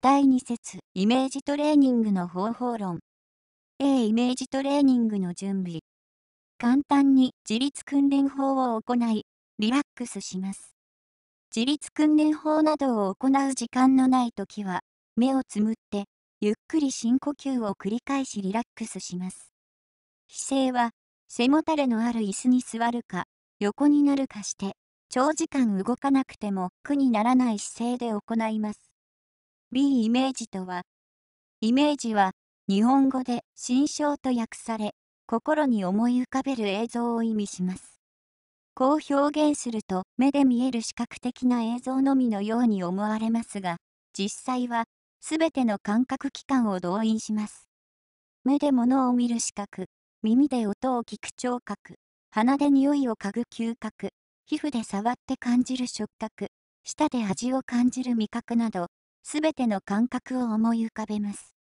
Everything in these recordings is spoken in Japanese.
第2節イメージトレーニングの方法論 A イメージトレーニングの準備簡単に自立訓練法を行いリラックスします自立訓練法などを行う時間のない時は目をつむってゆっくり深呼吸を繰り返しリラックスします姿勢は背もたれのある椅子に座るか横になるかして長時間動かなくても苦にならない姿勢で行います B イメージとは、イメージは日本語で心象と訳され、心に思い浮かべる映像を意味します。こう表現すると目で見える視覚的な映像のみのように思われますが、実際は全ての感覚器官を動員します。目で物を見る視覚、耳で音を聞く聴覚、鼻で匂いを嗅ぐ嗅覚、皮膚で触って感じる触覚、舌で味を感じる味覚など、すべての感覚を思い浮かべます。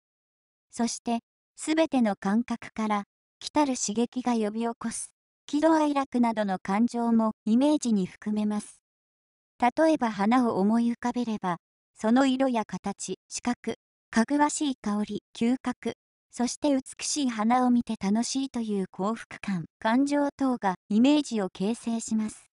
そして、すべての感覚から、来たる刺激が呼び起こす、喜怒哀楽などの感情もイメージに含めます。例えば花を思い浮かべれば、その色や形、視覚、かぐわしい香り、嗅覚、そして美しい花を見て楽しいという幸福感、感情等がイメージを形成します。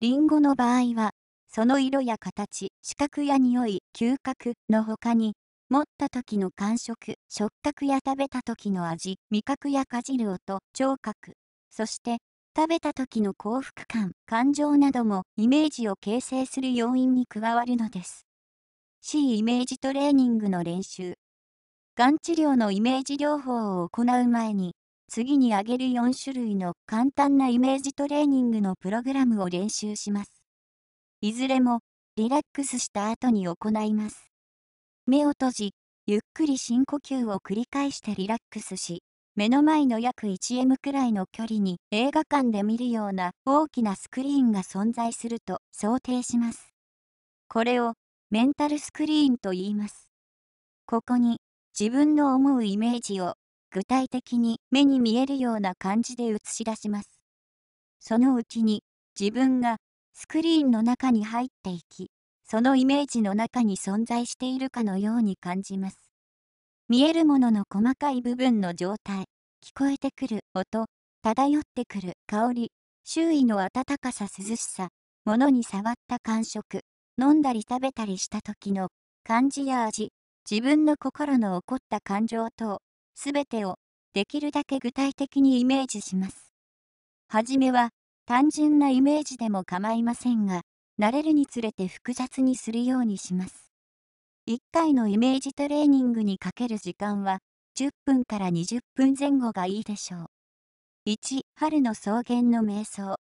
りんごの場合は、その色や形、視覚や匂い、嗅覚の他に、持った時の感触、触覚や食べた時の味、味覚やかじる音、聴覚、そして食べた時の幸福感、感情などもイメージを形成する要因に加わるのです。C イメージトレーニングの練習。がん治療のイメージ療法を行う前に、次に挙げる4種類の簡単なイメージトレーニングのプログラムを練習します。いずれもリラックスした後に行います。目を閉じ、ゆっくり深呼吸を繰り返してリラックスし、目の前の約 1m くらいの距離に映画館で見るような大きなスクリーンが存在すると想定します。これをメンタルスクリーンと言います。ここに自分の思うイメージを具体的に目に見えるような感じで映し出します。そのうちに自分がスクリーンの中に入っていき、そのイメージの中に存在しているかのように感じます。見えるものの細かい部分の状態、聞こえてくる音、漂ってくる香り、周囲の温かさ涼しさ、物に触った感触、飲んだり食べたりした時の感じや味、自分の心の起こった感情等、すべてをできるだけ具体的にイメージします。はじめは単純なイメージでも構いませんが、慣れるにつれて複雑にするようにします。1回のイメージトレーニングにかける時間は、10分から20分前後がいいでしょう。1、春の草原の瞑想。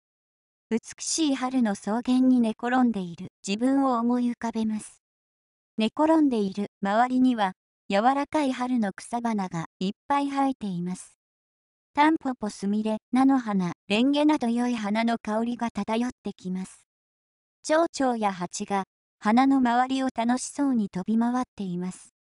美しい春の草原に寝転んでいる自分を思い浮かべます。寝転んでいる周りには柔らかい春の草花がいっぱい生えています。タンポポスミレ、菜の花、レンゲなど良い花の香りが漂ってきます。蝶々や蜂が花の周りを楽しそうに飛び回っています。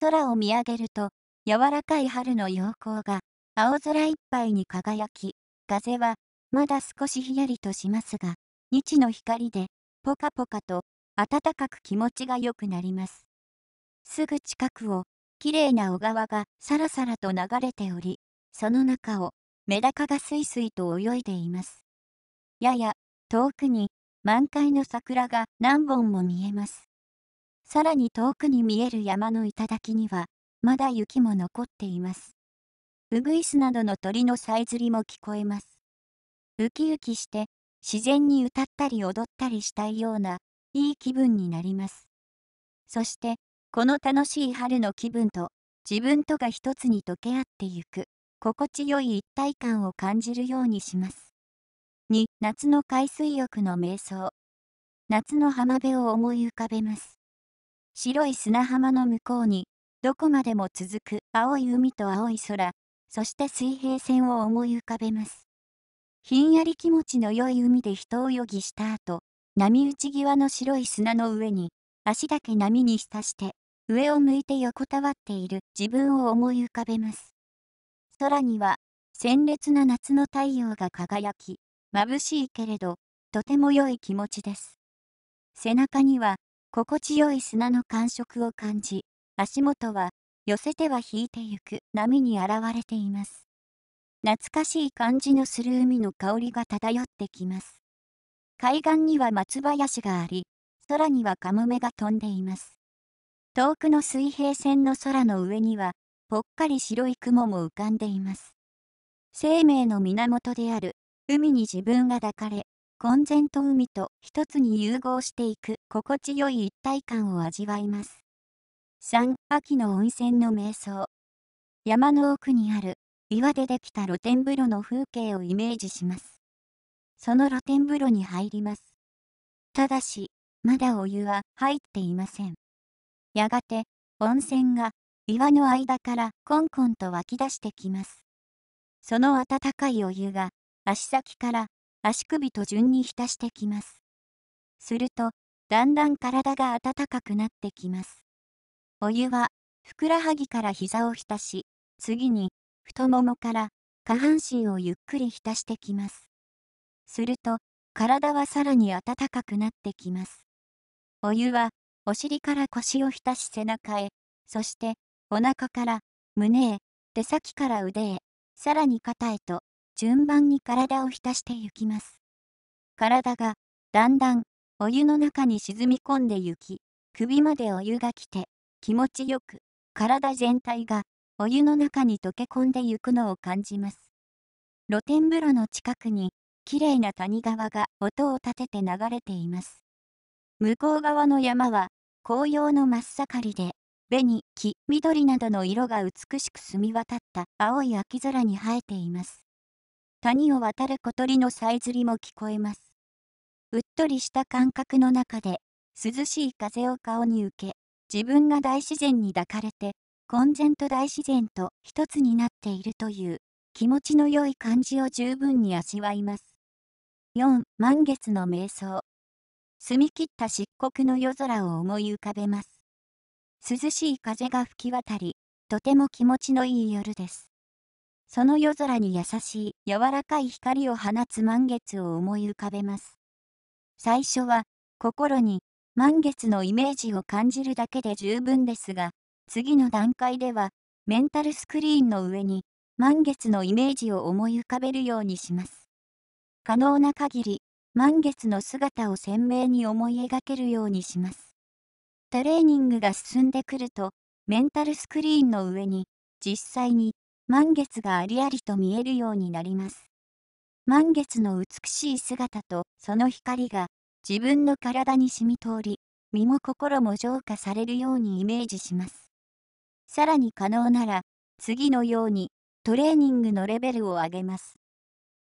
空を見上げると、柔らかい春の陽光が青空いっぱいに輝き、風はまだ少しひやりとしますが、日の光でポカポカと暖かく気持ちが良くなります。すぐ近くをきれいな小川がさらさらと流れており、その中をメダカがすいすいと泳いでいます。やや遠くに満開の桜が何本も見えます。さらに遠くに見える山の頂にはまだ雪も残っています。うぐいすなどの鳥のさえずりも聞こえます。ウキウキして自然に歌ったり踊ったりしたいようないい気分になります。そしてこの楽しい春の気分と自分とが一つに溶け合ってゆく。心地よい一体感を感じるようにします。2. 夏の海水浴の瞑想。夏の浜辺を思い浮かべます。白い砂浜の向こうに、どこまでも続く青い海と青い空、そして水平線を思い浮かべます。ひんやり気持ちの良い海で人泳ぎした後、波打ち際の白い砂の上に、足だけ波に浸して、上を向いて横たわっている自分を思い浮かべます。空には、鮮烈な夏の太陽が輝き、眩しいけれど、とても良い気持ちです。背中には、心地よい砂の感触を感じ、足元は、寄せては引いてゆく波に現れています。懐かしい感じのする海の香りが漂ってきます。海岸には松林があり、空にはカモメが飛んでいます。遠くの水平線の空の上には、ぽっかり白い雲も浮かんでいます。生命の源である海に自分が抱かれ、混然と海と一つに融合していく心地よい一体感を味わいます。3. 秋の温泉の瞑想山の奥にある岩でできた露天風呂の風景をイメージします。その露天風呂に入ります。ただし、まだお湯は入っていません。やがて温泉が岩の間からコンコンと湧き出してきます。その温かいお湯が足先から足首と順に浸してきます。すると、だんだん体が温かくなってきます。お湯は、ふくらはぎから膝を浸し、次に、太ももから下半身をゆっくり浸してきます。すると、体はさらに温かくなってきます。お湯は、お尻から腰を浸し背中へ、そして、お腹から胸へ、手先から腕へ、さらに肩へと、順番に体を浸してゆきます。体が、だんだん、お湯の中に沈み込んでゆき、首までお湯が来て、気持ちよく、体全体が、お湯の中に溶け込んでゆくのを感じます。露天風呂の近くに、きれいな谷川が音を立てて流れています。向こう側の山は、紅葉の真っ盛りで、紅、木、緑などの色が美しく澄み渡った青い秋空に生えています。谷を渡る小鳥のさえずりも聞こえます。うっとりした感覚の中で、涼しい風を顔に受け、自分が大自然に抱かれて、混然と大自然と一つになっているという気持ちの良い感じを十分に味わいます。4. 満月の瞑想澄み切った漆黒の夜空を思い浮かべます。涼しい風が吹き渡り、とても気持ちのいい夜です。その夜空に優しい柔らかい光を放つ満月を思い浮かべます。最初は心に満月のイメージを感じるだけで十分ですが、次の段階ではメンタルスクリーンの上に満月のイメージを思い浮かべるようにします。可能な限り満月の姿を鮮明に思い描けるようにします。トレーニングが進んでくると、メンタルスクリーンの上に、実際に満月がありありと見えるようになります。満月の美しい姿とその光が自分の体に染み通り、身も心も浄化されるようにイメージします。さらに可能なら、次のようにトレーニングのレベルを上げます。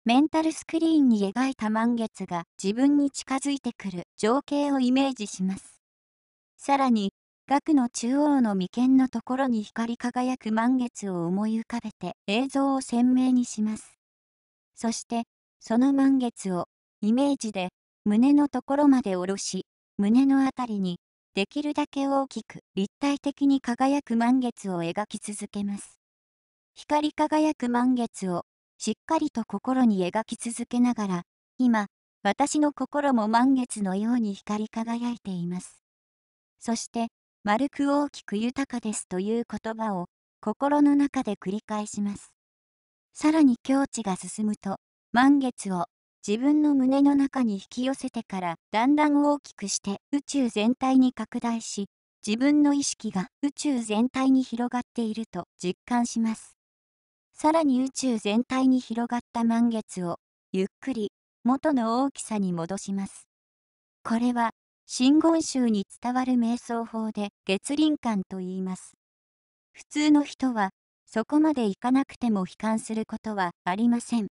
メンタルスクリーンに描いた満月が自分に近づいてくる情景をイメージします。さらに、額の中央の眉間のところに光り輝く満月を思い浮かべて映像を鮮明にします。そして、その満月を、イメージで、胸のところまで下ろし、胸のあたりに、できるだけ大きく立体的に輝く満月を描き続けます。光り輝く満月を、しっかりと心に描き続けながら、今、私の心も満月のように光り輝いています。そして、丸く大きく豊かですという言葉を心の中で繰り返します。さらに境地が進むと、満月を自分の胸の中に引き寄せてからだんだん大きくして宇宙全体に拡大し、自分の意識が宇宙全体に広がっていると実感します。さらに宇宙全体に広がった満月をゆっくり元の大きさに戻します。これは真言宗に伝わる瞑想法で月輪観と言います。普通の人は、そこまで行かなくても悲観することはありません。